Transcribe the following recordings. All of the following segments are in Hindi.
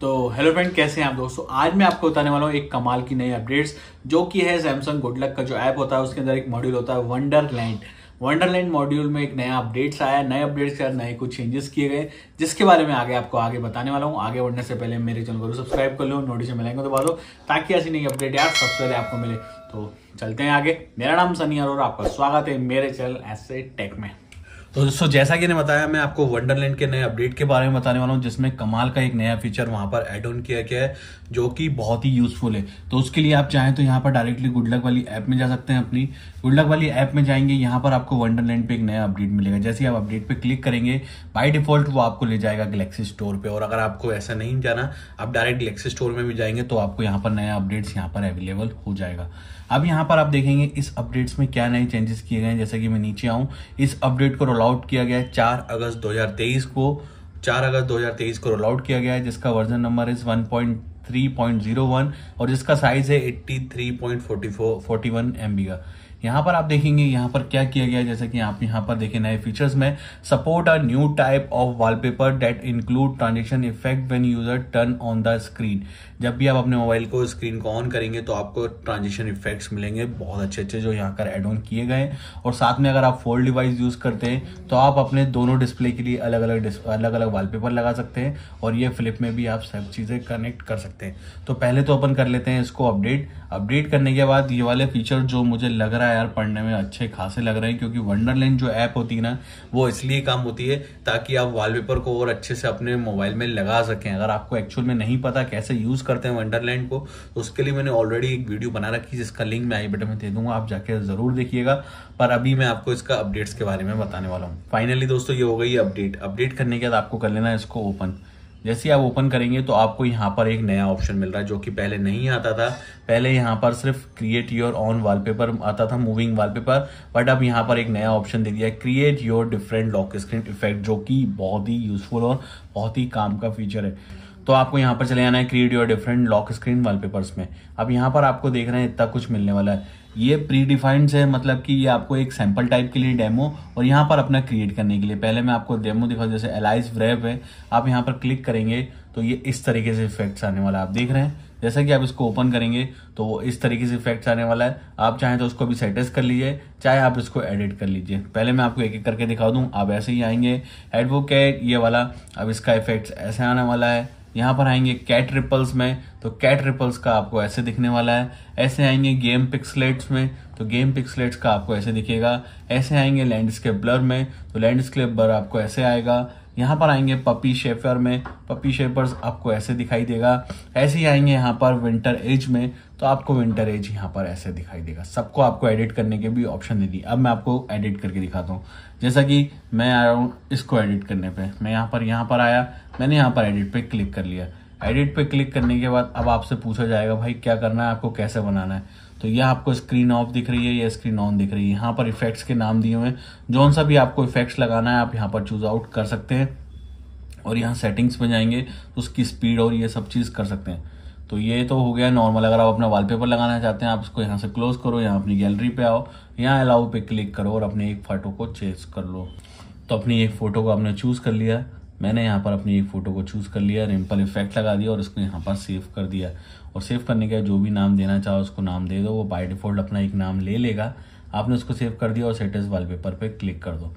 तो हेलो फ्रेंड कैसे हैं आप दोस्तों आज मैं आपको बताने वाला हूँ एक कमाल की नई अपडेट्स जो कि है सैमसंग गुडलक का जो ऐप होता है उसके अंदर एक मॉड्यूल होता है वंडरलैंड वंडरलैंड मॉड्यूल में एक नया अपडेट्स आया नए अपडेट्स के नए कुछ चेंजेस किए गए जिसके बारे में आगे आपको आगे बताने वाला हूँ आगे बढ़ने से पहले मेरे चैनल को सब्सक्राइब कर लो नोटिफिकेशन मिलेंगे दबा बाद ताकि ऐसी नई अपडेट यार सबसे पहले आपको मिले तो चलते हैं आगे मेरा नाम सनी अरोरा आपका स्वागत है मेरे चैनल ऐसे टेक में तो दोस्तों जैसा कि ने बताया मैं आपको वंडरलैंड के नए अपडेट के बारे में बताने वाला हूँ जिसमें कमाल का एक नया फीचर वहां पर एड ऑन किया गया है जो कि बहुत ही यूजफुल है तो उसके लिए आप चाहें तो यहाँ पर डायरेक्टली गुडलक वाली ऐप में जा सकते हैं अपनी गुडलक वाली ऐप में जाएंगे यहाँ पर आपको वंडरलैंड पे एक नया अपडेट मिलेगा जैसे आप अपडेट पे क्लिक करेंगे बाई डिफॉल्ट वो आपको ले जाएगा गलेक्सी स्टोर पर और अगर आपको ऐसा नहीं जाना आप डायरेक्ट गलेक्सी स्टोर में भी जाएंगे तो आपको यहाँ पर नया अपडेट्स यहाँ पर अवेलेबल हो जाएगा अब यहाँ पर आप देखेंगे इस अपडेट्स में क्या नए चेंजेस किए गए हैं जैसे कि मैं नीचे आऊँ इस अपडेट को रोल आउट किया गया है चार अगस्त 2023 को चार अगस्त 2023 को रोल आउट किया गया है जिसका वर्जन नंबर इज 1.3.01 और जिसका साइज है 83.44 41 एमबी का यहाँ पर आप देखेंगे यहाँ पर क्या किया गया जैसे कि आप यहाँ पर देखें नए फीचर्स में support a new type of wallpaper that include transaction effect when user turn on the screen जब भी आप अपने मोबाइल को स्क्रीन को ऑन करेंगे तो आपको ट्रांजेक्शन इफेक्ट्स मिलेंगे बहुत अच्छे अच्छे जो यहाँ पर एड ऑन किए गए और साथ में अगर आप फोल्ड डिवाइस यूज करते हैं तो आप अपने दोनों डिस्प्ले के लिए अलग अलग अलग अलग वॉलपेपर लगा सकते हैं और ये फ्लिप में भी आप सब चीज़ें कनेक्ट कर सकते हैं तो पहले तो ओपन कर लेते हैं इसको अपडेट अपडेट करने के बाद ये वाले फीचर जो मुझे लग रहा है यार पढ़ने में अच्छे खासे लग रहे हैं क्योंकि वंडरलैंड जो ऐप होती है ना वो इसलिए काम होती है ताकि आप वॉलपेपर को और अच्छे से अपने मोबाइल में लगा सकें अगर आपको एक्चुअल में नहीं पता कैसे यूज़ करते हैं वंडरलैंड को तो उसके लिए मैंने ऑलरेडी एक वीडियो बना रखी जिसका लिंक मैं आई बटन में दे दूंगा आप जाके ज़रूर देखिएगा पर अभी मैं आपको इसका अपडेट्स के बारे में बताने वाला हूँ फाइनली दोस्तों ये हो गई अपडेट अपडेट करने के बाद आपको कर लेना है इसको ओपन जैसे आप ओपन करेंगे तो आपको यहाँ पर एक नया ऑप्शन मिल रहा है जो कि पहले नहीं आता था पहले यहाँ पर सिर्फ क्रिएट योर ऑन वॉलपेपर आता था मूविंग वॉलपेपर बट अब यहाँ पर एक नया ऑप्शन दे दिया है create your different lock screen effect जो कि बहुत ही यूजफुल और बहुत ही काम का फीचर है तो आपको यहाँ पर चले आना है create your different lock screen wallpapers में अब यहाँ पर आपको देख रहे हैं इतना कुछ मिलने वाला है ये प्री डिफाइंड है मतलब कि ये आपको एक सैम्पल टाइप के लिए डेमो और यहाँ पर अपना क्रिएट करने के लिए पहले मैं आपको डेमो दिखा जैसे एलाइज व्रेब है आप यहाँ पर क्लिक करेंगे तो ये इस तरीके से इफेक्ट्स आने वाला है आप देख रहे हैं जैसा कि आप इसको ओपन करेंगे तो वो इस तरीके से इफेक्ट्स आने वाला है आप चाहें तो उसको भी सेटेस कर लीजिए चाहे आप इसको एडिट कर लीजिए पहले मैं आपको एक एक करके दिखा दूं आप ऐसे ही आएंगे एडवोकेट ये वाला अब इसका इफेक्ट्स ऐसे आने वाला है यहाँ पर आएंगे कैट रिपल्स में तो कैट रिपल्स का आपको ऐसे दिखने वाला है ऐसे आएंगे गेम पिक्सलेट्स में तो गेम पिक्सलेट्स का आपको ऐसे दिखेगा ऐसे आएंगे लैंडस्केप ब्लर में तो लैंडस्केप ब्लर आपको ऐसे आएगा यहाँ पर आएंगे पपी शेफर में पपी शेफर्स आपको ऐसे दिखाई देगा ऐसे ही आएंगे यहाँ पर विंटर एज में तो आपको विंटर एज यहाँ पर ऐसे दिखाई देगा सबको आपको एडिट करने के भी ऑप्शन दे दी अब मैं आपको एडिट करके दिखाता हूँ जैसा कि मैं आया हूँ इसको एडिट करने पे मैं यहाँ पर यहाँ पर आया मैंने यहाँ पर एडिट पे क्लिक कर लिया एडिट पे क्लिक करने के बाद अब आपसे पूछा जाएगा भाई क्या करना है आपको कैसे बनाना है तो यह आपको स्क्रीन ऑफ दिख रही है या स्क्रीन ऑन दिख रही है यहाँ पर इफेक्ट्स के नाम दिए हुए हैं जौन सा भी आपको इफेक्ट्स लगाना है आप यहाँ पर चूज आउट कर सकते हैं और यहाँ सेटिंग्स में जाएंगे तो उसकी स्पीड और ये सब चीज़ कर सकते हैं तो ये तो हो गया नॉर्मल अगर आप अपना वॉलपेपर लगाना चाहते हैं आप इसको यहाँ से क्लोज करो यहाँ अपनी गैलरी पे आओ यहाँ अलाउ पे क्लिक करो और अपने एक फ़ोटो को चेज कर लो तो अपनी एक फ़ोटो को आपने चूज़ कर लिया मैंने यहाँ पर अपनी एक फ़ोटो को चूज़ कर लिया रिम्पल इफेक्ट लगा दिया और इसको यहाँ पर सेव कर दिया और सेव करने के जो भी नाम देना चाहो उसको नाम दे दो वो बाई डिफ़ॉल्ट अपना एक नाम ले लेगा आपने उसको सेव कर दिया और सेटेस वॉलपेपर पे क्लिक कर दो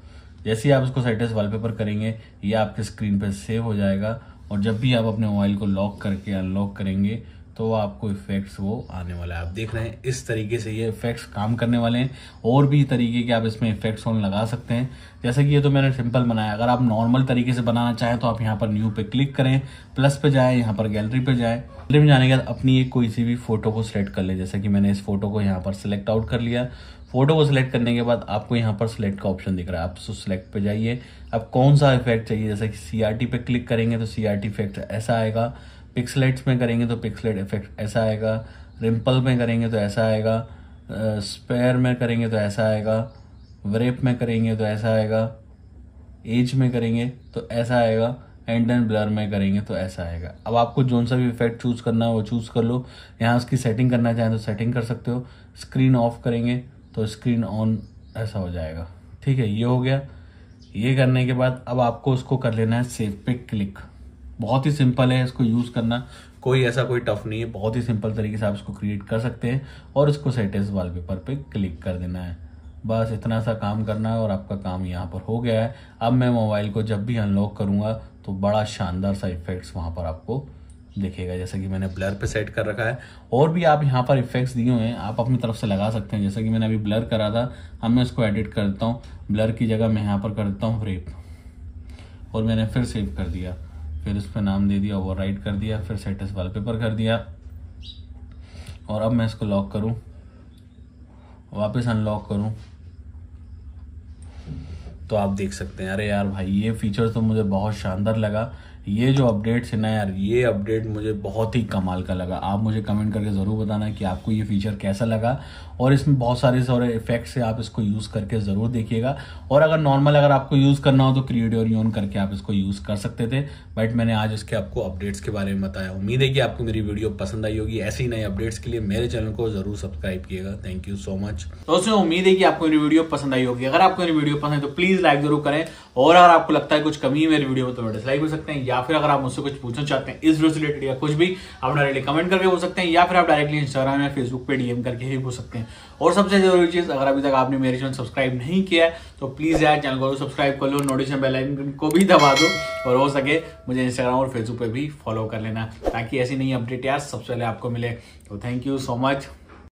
जैसे ही आप उसको सेटेस वॉलपेपर करेंगे ये आपके स्क्रीन पर सेव हो जाएगा और जब भी आप अपने मोबाइल को लॉक करके अनलॉक करेंगे तो आपको इफ़ेक्ट्स वो आने वाला है आप देख रहे हैं इस तरीके से ये इफ़ेक्ट्स काम करने वाले हैं और भी तरीके के आप इसमें इफ़ेक्ट्स ऑन लगा सकते हैं जैसे कि ये तो मैंने सिंपल बनाया अगर आप नॉर्मल तरीके से बनाना चाहें तो आप यहाँ पर न्यू पे क्लिक करें प्लस पे जाएं यहाँ पर गैलरी पे जाएं गैलरी में जाने के बाद अपनी एक कोई सी भी फ़ोटो को सिलेक्ट कर ले जैसे कि मैंने इस फोटो को यहाँ पर सिलेक्ट आउट कर लिया फोटो को सिलेक्ट करने के बाद आपको यहाँ पर सिलेक्ट का ऑप्शन दिख रहा है आप सो सिलेक्ट पे जाइए अब कौन सा इफेक्ट चाहिए जैसे कि सीआरटी पे क्लिक करेंगे तो सीआरटी इफेक्ट ऐसा आएगा पिक्सलेट्स में करेंगे तो पिक्सलेट इफेक्ट ऐसा आएगा रिम्पल में करेंगे तो ऐसा आएगा स्पेयर में करेंगे तो ऐसा आएगा व्रेप में करेंगे तो ऐसा आएगा एज में करेंगे तो ऐसा आएगा एंड एंड ब्लर में करेंगे तो ऐसा आएगा अब आपको जो सा भी इफेक्ट चूज़ करना है वो चूज़ कर लो यहाँ उसकी सेटिंग करना चाहें तो सेटिंग कर सकते हो स्क्रीन ऑफ करेंगे तो स्क्रीन ऑन ऐसा हो जाएगा ठीक है ये हो गया ये करने के बाद अब आपको उसको कर लेना है सेव पे क्लिक बहुत ही सिंपल है इसको यूज़ करना कोई ऐसा कोई टफ नहीं है बहुत ही सिंपल तरीके से आप इसको क्रिएट कर सकते हैं और इसको वाल वॉलपेपर पे क्लिक कर देना है बस इतना सा काम करना है और आपका काम यहाँ पर हो गया है अब मैं मोबाइल को जब भी अनलॉक करूँगा तो बड़ा शानदार सा इफेक्ट्स वहाँ पर आपको दिखेगा जैसे कि मैंने ब्लर पे सेट कर रखा है और भी आप यहाँ पर इफेक्ट्स दिए हुए हैं आप अपनी तरफ से लगा सकते हैं जैसे कि मैंने अभी ब्लर करा था अब मैं इसको एडिट करता हूँ ब्लर की जगह मैं यहाँ पर कर देता हूँ रेप और मैंने फिर सेव कर दिया फिर इस पर नाम दे दिया ओवर कर दिया फिर सेटस पेपर कर दिया और अब मैं इसको लॉक करूँ वापस अनलॉक करूँ तो आप देख सकते हैं अरे यार भाई ये फीचर तो मुझे बहुत शानदार लगा ये जो अपडेट्स है ना यार ये अपडेट मुझे बहुत ही कमाल का लगा आप मुझे कमेंट करके ज़रूर बताना कि आपको ये फीचर कैसा लगा और इसमें बहुत सारे सारे इफेक्ट्स है आप इसको यूज़ करके ज़रूर देखिएगा और अगर नॉर्मल अगर आपको यूज़ करना हो तो क्रिएट और यून करके आप इसको यूज़ कर सकते थे बट मैंने आज इसके आपको अपडेट्स के बारे में बताया उम्मीद है कि आपको मेरी वीडियो पसंद आई होगी ऐसी ही नए अपडेट्स के लिए मेरे चैनल को ज़रूर सब्सक्राइब किएगा थैंक यू सो मच दोस्तों उम्मीद है कि आपको मेरी वीडियो पसंद आई होगी अगर आपको मेरी वीडियो पसंद है तो प्लीज़ लाइक जरूर करें और अगर आपको लगता है कुछ कमी है मेरी वीडियो में तो डिसलाइक हो सकते हैं या फिर अगर आप मुझसे कुछ पूछना चाहते हैं इस वीडियो से रिलेटेड या कुछ भी आप डायरेक्टली कमेंट करके पूछ सकते हैं या फिर आप डायरेक्टली इंस्टाग्राम या फेसबुक पे डीएम करके भी पूछ सकते हैं और सबसे जरूरी चीज़ अगर अभी तक आपने मेरे चैनल सब्सक्राइब नहीं किया है तो प्लीज़ यार चैनल को सब्सक्राइब कर लो नोटिफिकेशन बेल आइकन को भी दबा दो और हो सके मुझे इंस्टाग्राम और फेसबुक पर भी फॉलो कर लेना ताकि ऐसी नई अपडेट यार सबसे पहले आपको मिले तो थैंक यू सो मच